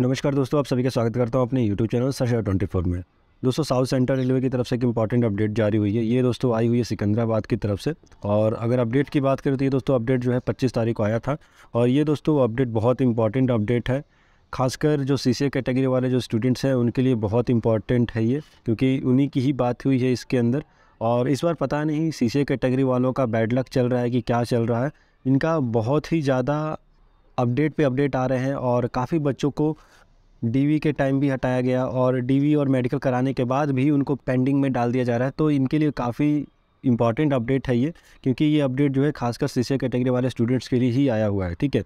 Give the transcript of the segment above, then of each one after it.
नमस्कार दोस्तों आप सभी का स्वागत करता हूँ अपने यूट्यूब चैनल सशर ट्वेंटी फोर में दोस्तों साउथ सेंट्रल रेलवे की तरफ से एक इंपॉर्टेंट अपडेट जारी हुई है ये दोस्तों आई हुई है सिकंदराबाद की तरफ से और अगर अपडेट की बात करें तो ये दोस्तों अपडेट जो है पच्चीस तारीख को आया था और ये दोस्तों अपडेट बहुत इंपॉर्टेंट अपडेट है खासकर जो सी कैटेगरी वाले जो स्टूडेंट्स हैं उनके लिए बहुत इंपॉर्टेंट है ये क्योंकि उन्हीं की ही बात हुई है इसके अंदर और इस बार पता नहीं सी कैटेगरी वालों का बैड लक चल रहा है कि क्या चल रहा है इनका बहुत ही ज़्यादा अपडेट पे अपडेट आ रहे हैं और काफ़ी बच्चों को डीवी के टाइम भी हटाया गया और डीवी और मेडिकल कराने के बाद भी उनको पेंडिंग में डाल दिया जा रहा है तो इनके लिए काफ़ी इंपॉर्टेंट अपडेट है ये क्योंकि ये अपडेट जो है खासकर सीसीए कैटेगरी वाले स्टूडेंट्स के लिए ही आया हुआ है ठीक है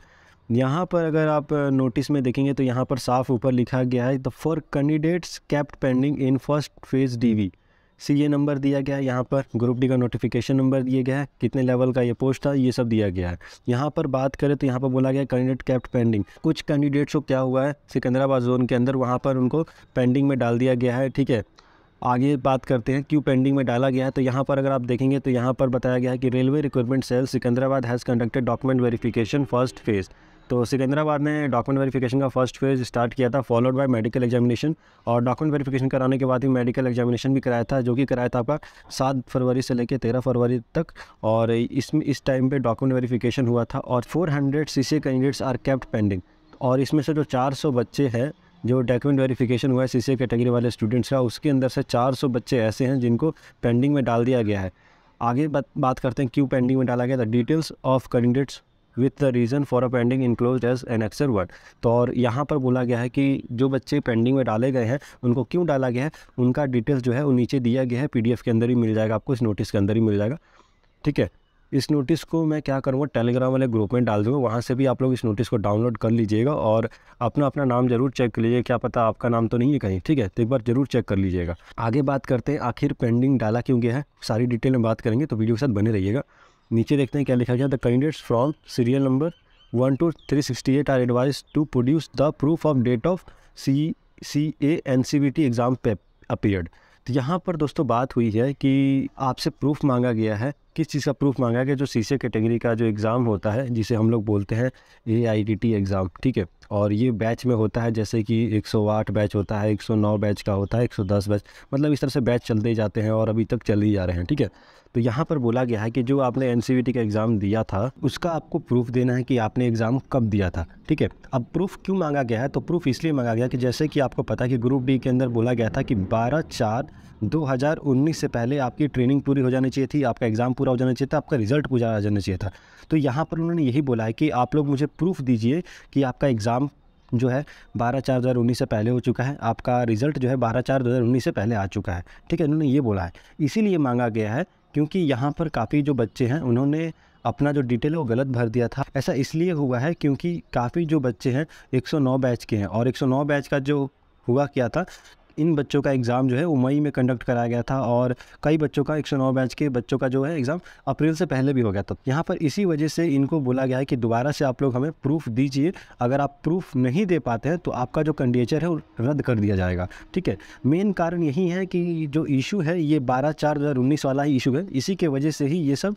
यहाँ पर अगर आप नोटिस में देखेंगे तो यहाँ पर साफ ऊपर लिखा गया है the for candidates kept pending in first phase DV CA number दिया गया है यहाँ पर ग्रुप डी का नोटिफिकेशन नंबर दिया गया है कितने लेवल का ये पोस्ट था ये सब दिया गया है यहाँ पर बात करें तो यहाँ पर बोला गया कैंडिडेट कैप्ट पेंडिंग कुछ कैंडिडेट्स को क्या हुआ है सिकंदराबाद जोन के अंदर वहाँ पर उनको पेंडिंग में डाल दिया गया है ठीक है आगे बात करते हैं क्यों पेंडिंग में डाला गया है तो यहाँ पर अगर आप देखेंगे तो यहाँ पर बताया गया है कि railway recruitment cell Secunderabad has conducted document verification first phase तो सिकंदराबाद ने डॉक्यूमेंट वेरिफिकेशन का फर्स्ट फेज स्टार्ट किया था फॉलोड बाय मेडिकल एग्जामिनेशन और डॉक्यूमेंट वेरिफिकेशन कराने के बाद ही मेडिकल एग्जामिनेशन भी कराया था जो कि कराया था आपका सात फरवरी से लेकर तेरह फरवरी तक और इसमें इस टाइम पे डॉक्यूमेंट वेरिफिकेशन हुआ था और four hundred C candidates are kept pending और इसमें से जो सौ बच्चे हैं जो डॉक्यूमेंट वेरिफिकेशन हुआ है सी कैटेगरी वाले स्टूडेंट्स का उसके अंदर से सौ बच्चे ऐसे हैं जिनको पेंडिंग में डाल दिया गया है आगे बात बात करते हैं क्यों पेंडिंग में डाला गया था details of candidates with the reason for a pending enclose as an annexure तो और यहाँ पर बोला गया है कि जो बच्चे पेंडिंग में डाले गए हैं उनको क्यों डाला गया है उनका डिटेल्स जो है वो नीचे दिया गया है पी के अंदर ही मिल जाएगा आपको इस नोटिस के अंदर ही मिल जाएगा ठीक है इस नोटिस को मैं क्या करूँगा टेलीग्राम वाले ग्रुप में डाल दूँगा वहाँ से भी आप लोग इस नोटिस को डाउनलोड कर लीजिएगा और अपना अपना नाम जरूर चेक कर लीजिए क्या पता आपका नाम तो नहीं है कहीं ठीक है तो एक बार जरूर चेक कर लीजिएगा आगे बात करते हैं आखिर पेंडिंग डाला क्यों गया है सारी डिटेल में बात करेंगे तो वीडियो के साथ बने रहिएगा नीचे देखते हैं क्या लिखा गया the candidates from serial number one two three sixty eight are advise to produce the proof of date of C C A N C B T exam पे अपीयर्ड तो यहाँ पर दोस्तों बात हुई है कि आपसे प्रूफ मांगा गया है किस चीज़ का प्रूफ मांगा गया जो सी सी कैटेगरी का जो एग्ज़ाम होता है जिसे हम लोग बोलते हैं A I T T exam ठीक है और ये बैच में होता है जैसे कि 108 बैच होता है 109 बैच का होता है 110 बैच मतलब इस तरह से बैच चलते जाते हैं और अभी तक चल ही जा रहे हैं ठीक है तो यहाँ पर बोला गया है कि जो आपने एन e का एग्ज़ाम दिया था उसका आपको प्रूफ देना है कि आपने एग्ज़ाम कब दिया था ठीक है अब प्रूफ क्यों मांगा गया है तो प्रूफ इसलिए मांगा गया कि जैसे कि आपको पता है कि ग्रुप डी के अंदर बोला गया था कि बारह चार 2019 से पहले आपकी ट्रेनिंग पूरी हो जानी चाहिए थी आपका एग्ज़ाम पूरा हो जाना चाहिए था आपका रिजल्ट पूरा हो जाना चाहिए था तो यहाँ पर उन्होंने यही बोला है कि आप लोग मुझे प्रूफ दीजिए कि आपका एग्ज़ाम जो है बारह चार दो हज़ार उन्नीस से पहले हो चुका है आपका रिजल्ट जो है बारह चार दो हज़ार उन्नीस से पहले आ चुका है ठीक है उन्होंने ये बोला है इसीलिए मांगा गया है क्योंकि यहाँ पर काफ़ी जो बच्चे हैं उन्होंने अपना जो डिटेल है वो गलत भर दिया था ऐसा इसलिए हुआ है क्योंकि काफ़ी जो बच्चे हैं 109 बैच के हैं और 109 बैच का जो हुआ क्या था इन बच्चों का एग्ज़ाम जो है वो मई में कंडक्ट कराया गया था और कई बच्चों का एक सौ नौ बैच के बच्चों का जो है एग्ज़ाम अप्रैल से पहले भी हो गया था यहाँ पर इसी वजह से इनको बोला गया है कि दोबारा से आप लोग हमें प्रूफ दीजिए अगर आप प्रूफ नहीं दे पाते हैं तो आपका जो कंडिएचर है वो रद्द कर दिया जाएगा ठीक है मेन कारण यही है कि जो इशू है ये बारह चार दो वाला ही इशू है इसी के वजह से ही ये सब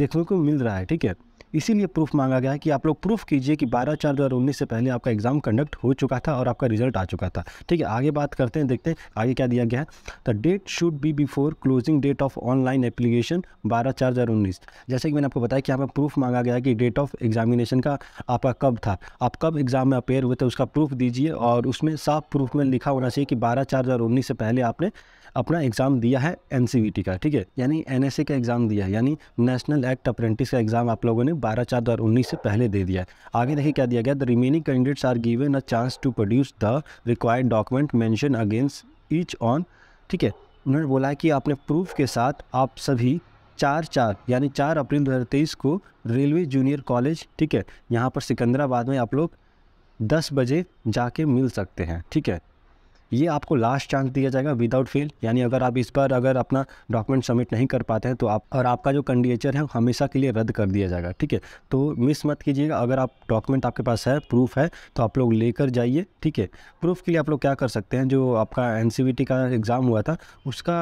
देखने को मिल रहा है ठीक है इसीलिए प्रूफ मांगा गया है कि आप लोग प्रूफ कीजिए कि बारह चार दो से पहले आपका एग्ज़ाम कंडक्ट हो चुका था और आपका रिजल्ट आ चुका था ठीक है आगे बात करते हैं देखते हैं आगे क्या दिया गया है the date should be before closing date of online application बारह चार हज़ार उन्नीस जैसे कि मैंने आपको बताया कि यहाँ पर प्रूफ मांगा गया कि डेट ऑफ एग्जामिनेशन का आपका कब था आप कब एग्ज़ाम में अपेयर हुए थे उसका प्रूफ दीजिए और उसमें साफ प्रूफ में लिखा होना चाहिए कि बारह चार हज़ार उन्नीस से पहले आपने अपना एग्ज़ाम दिया है एन का ठीक है यानी एन का एग्ज़ाम दिया है यानी नेशनल एक्ट अप्रेंटिस का एग्ज़ाम आप लोगों ने बारह चार दो से पहले दे दिया है आगे देखिए क्या दिया गया the remaining candidates are given a chance to produce the required document mention against each one ठीक है उन्होंने बोला है कि आपने प्रूफ के साथ आप सभी चार चार यानी चार अप्रैल 2023 को रेलवे जूनियर कॉलेज ठीक है यहाँ पर सिकंदराबाद में आप लोग दस बजे जाके मिल सकते हैं ठीक है ये आपको लास्ट चांस दिया जाएगा विदाउट फेल यानी अगर आप इस पर अगर अपना डॉक्यूमेंट सबमिट नहीं कर पाते हैं तो आप और आपका जो कंडिएचर है हमेशा के लिए रद्द कर दिया जाएगा ठीक है तो मिस मत कीजिएगा अगर आप डॉक्यूमेंट आपके पास है प्रूफ है तो आप लोग लेकर जाइए ठीक है प्रूफ के लिए आप लोग क्या कर सकते हैं जो आपका एन का एग्ज़ाम हुआ था उसका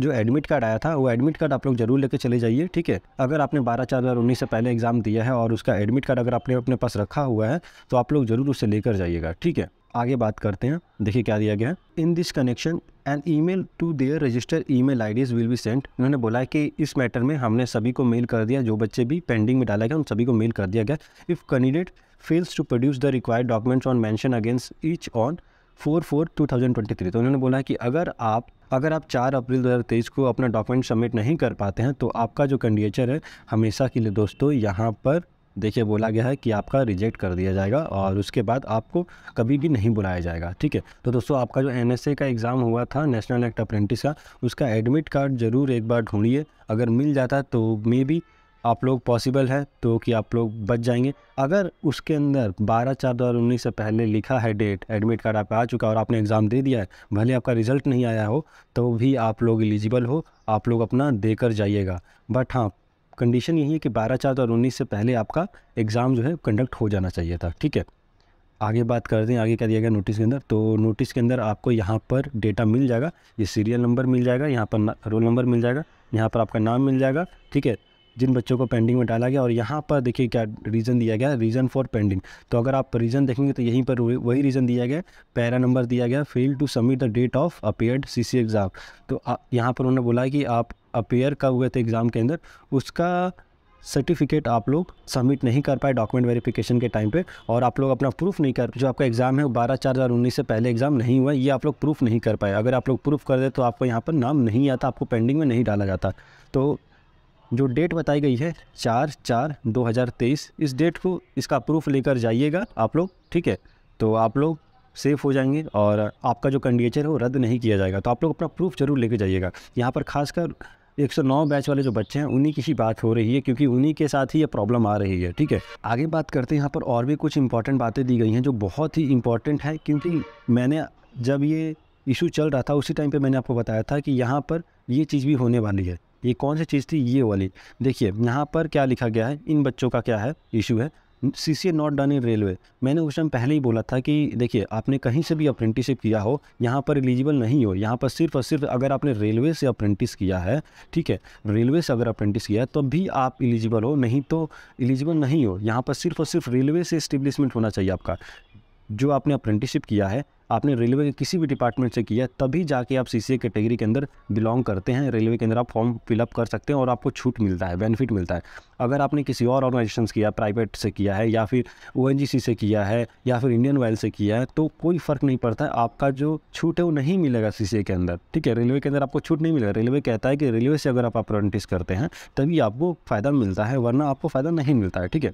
जो एडमिट कार्ड आया था वो एडमिट कार्ड आप लोग जरूर लेकर चले जाइए ठीक है अगर आपने बारह चार हज़ार उन्नीस से पहले एग्ज़ाम दिया है और उसका एडमिट कार्ड अगर आपने अपने पास रखा हुआ है तो आप लोग ज़रूर उसे लेकर जाइएगा ठीक है आगे बात करते हैं देखिए क्या दिया गया है in this connection and email to their register email IDs will be sent इन्होंने बोला है कि इस मैटर में हमने सभी को मेल कर दिया जो बच्चे भी पेंडिंग में डाला गया उन सभी को मेल कर दिया गया if candidate fails to produce the required documents on mention against each one four four two thousand twenty three तो उन्होंने बोला कि अगर आप अगर आप चार अप्रैल दो हज़ार तेईस को अपना डॉक्यूमेंट सबमिट नहीं कर पाते हैं तो आपका जो कंडिचर है हमेशा के लिए दोस्तों यहाँ पर देखिए बोला गया है कि आपका रिजेक्ट कर दिया जाएगा और उसके बाद आपको कभी भी नहीं बुलाया जाएगा ठीक है तो दोस्तों आपका जो एन का एग्ज़ाम हुआ था नेशनल एक्ट अप्रेंटिस का उसका एडमिट कार्ड ज़रूर एक बार ढूंढिए अगर मिल जाता तो मे भी आप लोग पॉसिबल है तो कि आप लोग बच जाएंगे अगर उसके अंदर 12 चार दो हज़ार उन्नीस से पहले लिखा है डेट एडमिट कार्ड आपका आ चुका और आपने एग्ज़ाम दे दिया है भले आपका रिज़ल्ट नहीं आया हो तो भी आप लोग एलिजिबल हो आप लोग अपना देकर जाइएगा बट हाँ कंडीशन यही है कि बारह चार और उन्नीस से पहले आपका एग्ज़ाम जो है कंडक्ट हो जाना चाहिए था ठीक है आगे बात करते हैं आगे क्या दिया गया नोटिस के अंदर तो नोटिस के अंदर आपको यहाँ पर डेटा मिल जाएगा ये सीरियल नंबर मिल जाएगा यहाँ पर रोल नंबर मिल जाएगा यहाँ पर आपका नाम मिल जाएगा ठीक है जिन बच्चों को पेंडिंग में डाला गया और यहाँ पर देखिए क्या रीज़न दिया गया रीज़न फॉर पेंडिंग तो अगर आप रीज़न देखेंगे तो यहीं पर वही रीज़न दिया गया पैरा नंबर दिया गया fail to submit the date of appeared C exam तो यहाँ पर उन्होंने बोला कि आप अपेयर का हुए थे एग्ज़ाम के अंदर उसका सर्टिफिकेट आप लोग सबमिट नहीं कर पाए डॉक्यूमेंट वेरिफिकेशन के टाइम पे और आप लोग अपना प्रूफ नहीं कर जो आपका एग्ज़ाम है वो बारह चार हज़ार उन्नीस से पहले एग्ज़ाम नहीं हुआ ये आप लोग प्रूफ नहीं कर पाए अगर आप लोग प्रूफ कर दे तो आपको यहाँ पर नाम नहीं आता आपको पेंडिंग में नहीं डाला जाता तो जो डेट बताई गई है चार चार दो हज़ार तेईस इस डेट को इसका प्रूफ लेकर जाइएगा आप लोग ठीक है तो आप लोग सेफ़ हो जाएंगे और आपका जो कैंडिडेचर है वो रद्द नहीं किया जाएगा तो आप लोग अपना प्रूफ जरूर लेकर जाइएगा यहाँ पर खासकर नौ बैच वाले जो बच्चे हैं उन्हीं की ही बात हो रही है क्योंकि उन्हीं के साथ ही ये प्रॉब्लम आ रही है ठीक है आगे बात करते हैं यहाँ पर और भी कुछ इंपॉर्टेंट बातें दी गई हैं जो बहुत ही इंपॉर्टेंट है क्योंकि मैंने जब ये इशू चल रहा था उसी टाइम पे मैंने आपको बताया था कि यहाँ पर ये चीज़ भी होने वाली है ये कौन सी चीज़ थी ये वाली देखिए यहाँ पर क्या लिखा गया है इन बच्चों का क्या है इशू है C C not done in railway मैंने उस टाइम पहले ही बोला था कि देखिए आपने कहीं से भी अप्रेंटिसशिप किया हो यहाँ पर एलिजिबल नहीं हो यहाँ पर सिर्फ और सिर्फ अगर आपने रेलवे से अप्रेंटिस किया है ठीक है रेलवे से अगर अप्रेंटिस किया है तो भी आप एलिजिबल हो नहीं तो एलिजिबल नहीं हो यहाँ पर सिर्फ और सिर्फ रेलवे से इस्टेब्लिशमेंट होना चाहिए आपका जो आपने अप्रेंटिसशिप किया है आपने रेलवे के किसी भी डिपार्टमेंट से किया तभी जाके आप सी कैटेगरी के अंदर बिलोंग करते हैं रेलवे के अंदर आप फॉर्म फिलअप कर सकते हैं और आपको छूट मिलता है बेनिफिट मिलता है अगर आपने किसी और ऑर्गेनाइजेशन किया प्राइवेट से किया है या फिर ओ से किया है या फिर इंडियन ऑयल से किया है तो कोई फ़र्क नहीं पड़ता है आपका जो छूट है वो नहीं मिलेगा सी के अंदर ठीक है रेलवे के अंदर आपको छूट नहीं मिलेगा रेलवे कहता है कि रेलवे से अगर आप अप्रेंटिस करते हैं तभी आपको फ़ायदा मिलता है वरना आपको फ़ायदा नहीं मिलता है ठीक है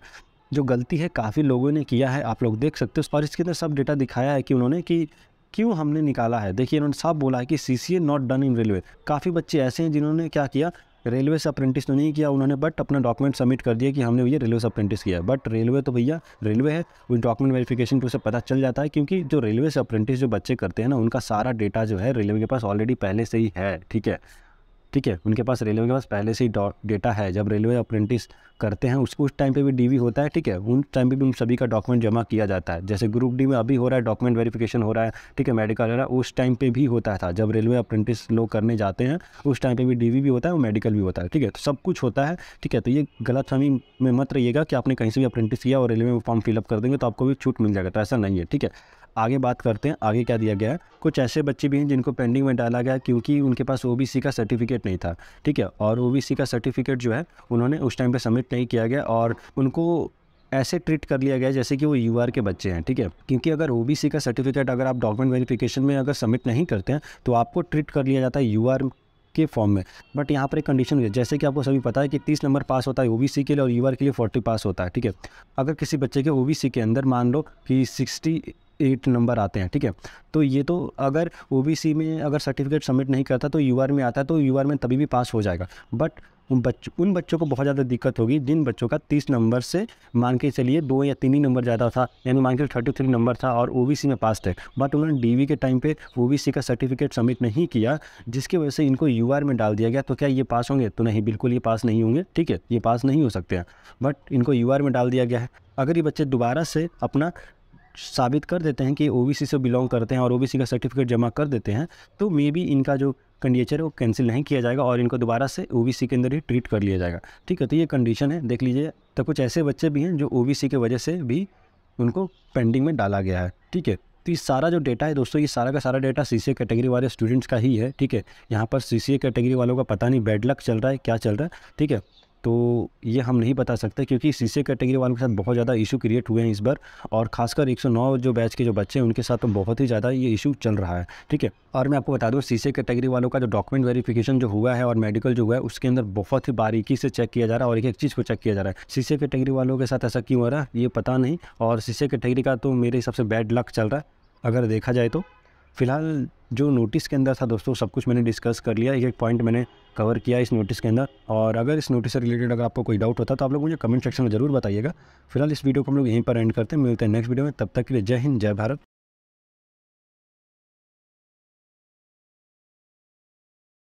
जो गलती है काफ़ी लोगों ने किया है आप लोग देख सकते हो और इसके अंदर सब डेटा दिखाया है कि उन्होंने कि क्यों हमने निकाला है देखिए इन्होंने साफ बोला है कि C C A not done in railway काफ़ी बच्चे ऐसे हैं जिन्होंने क्या किया रेलवे से अप्रेंटिस तो नहीं किया उन्होंने बट अपना डॉक्यूमेंट सबमिट कर दिया कि हमने भैया रेलवे से अप्रेंटिस किया बट रेलवे तो भैया रेलवे है उस डॉक्यूमेंट वेरिफिकेशन पे उसे पता चल जाता है क्योंकि जो रेलवे से अप्रेंटिस जो बच्चे करते हैं ना उनका सारा डेटा जो है रेलवे के पास ऑलरेडी पहले से ही है ठीक है ठीक है उनके पास रेलवे के पास पहले से ही डेटा है जब रेलवे अप्रेंटिस करते हैं उस उस टाइम पे भी डीवी होता है ठीक है उन टाइम पे भी उन सभी का डॉक्यूमेंट जमा किया जाता है जैसे ग्रुप डी में अभी हो रहा है डॉक्यूमेंट वेरिफिकेशन हो रहा है ठीक है मेडिकल हो रहा है उस टाइम पे भी होता था जब रेलवे अप्रेंटिस लोग करने जाते हैं उस टाइम पर भी डी भी होता है और मेडिकल भी होता है ठीक है तो सब कुछ होता है ठीक है तो ये गलत में मत रहिएगा कि आपने कहीं से भी अप्रेंटिस किया और रेलवे में फॉर्म फिलअप कर देंगे तो आपको भी छूट मिल जाएगा तो ऐसा नहीं है ठीक है आगे बात करते हैं आगे क्या दिया गया है कुछ ऐसे बच्चे भी हैं जिनको पेंडिंग में डाला गया क्योंकि उनके पास ओ का सर्टिफिकेट नहीं था ठीक है और ओ का सर्टिफिकेट जो है उन्होंने उस टाइम पर सबमिट नहीं किया गया और उनको ऐसे ट्रीट कर लिया गया जैसे कि वो यू के बच्चे हैं ठीक है क्योंकि अगर ओ का सर्टिफिकेट अगर आप डॉक्यूमेंट वेरिफिकेशन में अगर सबमिट नहीं करते हैं तो आपको ट्रीट कर लिया जाता है यू के फॉर्म में बट यहाँ पर एक कंडीशन हुई है जैसे कि आपको सभी पता है कि तीस नंबर पास होता है ओ के लिए और यू के लिए फोर्टी पास होता है ठीक है अगर किसी बच्चे के ओ के अंदर मान लो कि सिक्सटी एट नंबर आते हैं ठीक है तो ये तो अगर ओ में अगर सर्टिफिकेट सबमिट नहीं करता तो यू में आता तो यू में तभी भी पास हो जाएगा बट उन बच्चों उन बच्चों को बहुत ज़्यादा दिक्कत होगी जिन बच्चों का तीस नंबर से मान के चलिए दो या तीन ही नंबर ज़्यादा था यानी मान के थर्टी थ्री नंबर था और ओ में पास थे बट उन्होंने डी के टाइम पे ओ का सर्टिफिकेट सबमिट नहीं किया जिसकी वजह से इनको यू में डाल दिया गया तो क्या ये पास होंगे तो नहीं बिल्कुल ये पास नहीं होंगे ठीक है ये पास नहीं हो सकते हैं बट इनको यू में डाल दिया गया है अगर ये बच्चे दोबारा से अपना साबित कर देते हैं कि ओ से बिलोंग करते हैं और ओ का सर्टिफिकेट जमा कर देते हैं तो मे बी इनका जो कंडीचर है वो कैंसिल नहीं किया जाएगा और इनको दोबारा से ओ के अंदर ही ट्रीट कर लिया जाएगा ठीक है तो ये कंडीशन है देख लीजिए तो कुछ ऐसे बच्चे भी हैं जो ओबीसी के वजह से भी उनको पेंडिंग में डाला गया है ठीक है तो ये सारा जो डेटा है दोस्तों ये सारा का सारा डेटा सी सी कैटेगरी वाले स्टूडेंट्स का ही है ठीक है यहाँ पर सी सी कैटेगरी वालों का पता नहीं बैड लक चल रहा है क्या चल रहा है ठीक है तो ये हम नहीं बता सकते क्योंकि सी कैटेगरी वालों के साथ बहुत ज़्यादा इशू क्रिएट हुए हैं इस बार और खासकर 109 जो बैच के जो बच्चे हैं उनके साथ तो बहुत ही ज़्यादा ये इशू चल रहा है ठीक है और मैं आपको बता दूँ सी शीशे कैटेगरी वालों का जो डॉक्यूमेंट वेरीफ़िकेशन जो हुआ है और मेडिकल जो हुआ है उसके अंदर बहुत ही बारीकी से चेक किया जा रहा है और एक एक चीज़ को चेक किया जा रहा है सी कैटेगरी वालों के साथ ऐसा क्यों हो रहा है ये पता नहीं और सी कैटेगरी का तो मेरे हिसाब से बैड लक चल रहा है अगर देखा जाए तो फ़िलहाल जो नोटिस के अंदर था दोस्तों सब कुछ मैंने डिस्कस कर लिया एक एक पॉइंट मैंने कवर किया इस नोटिस के अंदर और अगर इस नोटिस से रिलेटेड अगर आपको कोई डाउट होता तो आप लोग मुझे कमेंट सेक्शन में ज़रूर बताइएगा फिलहाल इस वीडियो को हम लोग यहीं पर एंड करते हैं मिलते हैं नेक्स्ट वीडियो में तब तक के लिए जय हिंद जय भारत